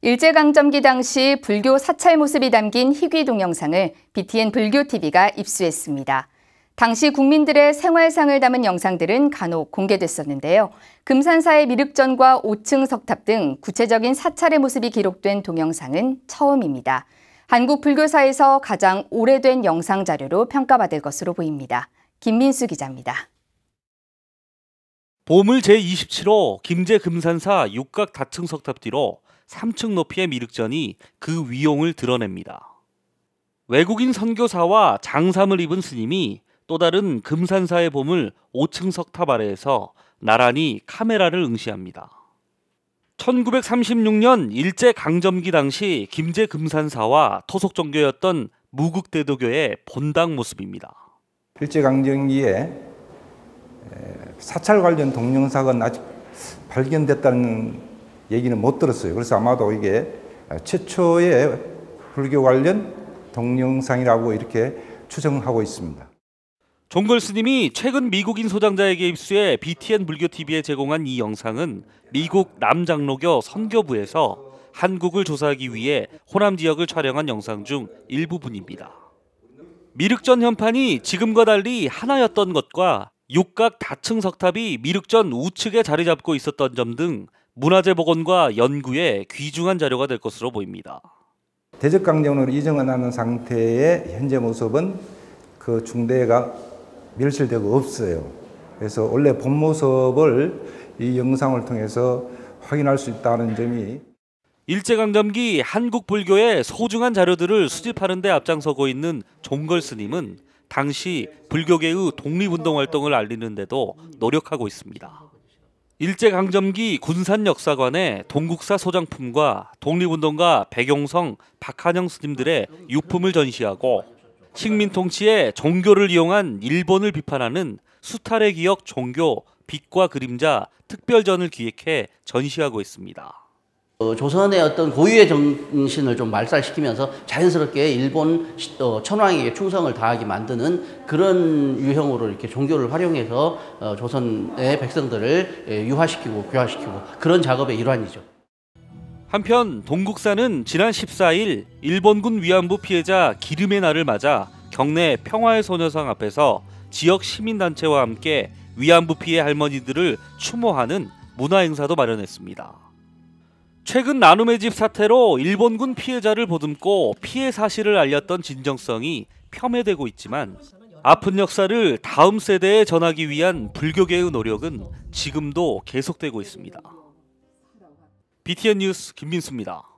일제강점기 당시 불교 사찰 모습이 담긴 희귀 동영상을 BTN 불교TV가 입수했습니다. 당시 국민들의 생활상을 담은 영상들은 간혹 공개됐었는데요. 금산사의 미륵전과 5층 석탑 등 구체적인 사찰의 모습이 기록된 동영상은 처음입니다. 한국 불교사에서 가장 오래된 영상 자료로 평가받을 것으로 보입니다. 김민수 기자입니다. 보물 제27호 김제 금산사 육각 다층 석탑 뒤로 3층 높이의 미륵전이 그 위용을 드러냅니다. 외국인 선교사와 장삼을 입은 스님이 또 다른 금산사의 봄을 5층 석탑 아래에서 나란히 카메라를 응시합니다. 1936년 일제 강점기 당시 김제 금산사와 토속종교였던 무국대도교의 본당 모습입니다. 일제 강점기에 사찰 관련 동영상은 아직 발견됐다는 얘기는 못 들었어요. 그래서 아마도 이게 최초의 불교 관련 동영상이라고 이렇게 추정하고 있습니다. 종걸 스님이 최근 미국인 소장자에게 입수해 BTN 불교 TV에 제공한 이 영상은 미국 남장로교 선교부에서 한국을 조사하기 위해 호남 지역을 촬영한 영상 중 일부분입니다. 미륵전 현판이 지금과 달리 하나였던 것과 육각 다층 석탑이 미륵전 우측에 자리 잡고 있었던 점등 문화재 복원과 연구에 귀중한 자료가 될 것으로 보입니다. 대적 강점으로 이전하는 상태의 현재 모습은 그 중대가 멸실되고 없어요. 그래서 원래 본 모습을 이 영상을 통해서 확인할 수 있다는 점이 일제강점기 한국 불교의 소중한 자료들을 수집하는 데 앞장서고 있는 종걸 스님은 당시 불교계의 독립운동 활동을 알리는데도 노력하고 있습니다. 일제강점기 군산역사관의 동국사 소장품과 독립운동가 백용성, 박한영 스님들의 유품을 전시하고 식민통치의 종교를 이용한 일본을 비판하는 수탈의 기억 종교 빛과 그림자 특별전을 기획해 전시하고 있습니다. 어, 조선의 어떤 고유의 정신을 좀 말살시키면서 자연스럽게 일본 어, 천황에게 충성을 다하게 만드는 그런 유형으로 이렇게 종교를 활용해서 어, 조선의 백성들을 예, 유화시키고 교화시키고 그런 작업의 일환이죠. 한편 동국사는 지난 14일 일본군 위안부 피해자 기름의 날을 맞아 경내 평화의 소녀상 앞에서 지역 시민단체와 함께 위안부 피해 할머니들을 추모하는 문화행사도 마련했습니다. 최근 나눔의 집 사태로 일본군 피해자를 보듬고 피해 사실을 알렸던 진정성이 폄훼되고 있지만 아픈 역사를 다음 세대에 전하기 위한 불교계의 노력은 지금도 계속되고 있습니다. BTN 뉴스 김민수입니다.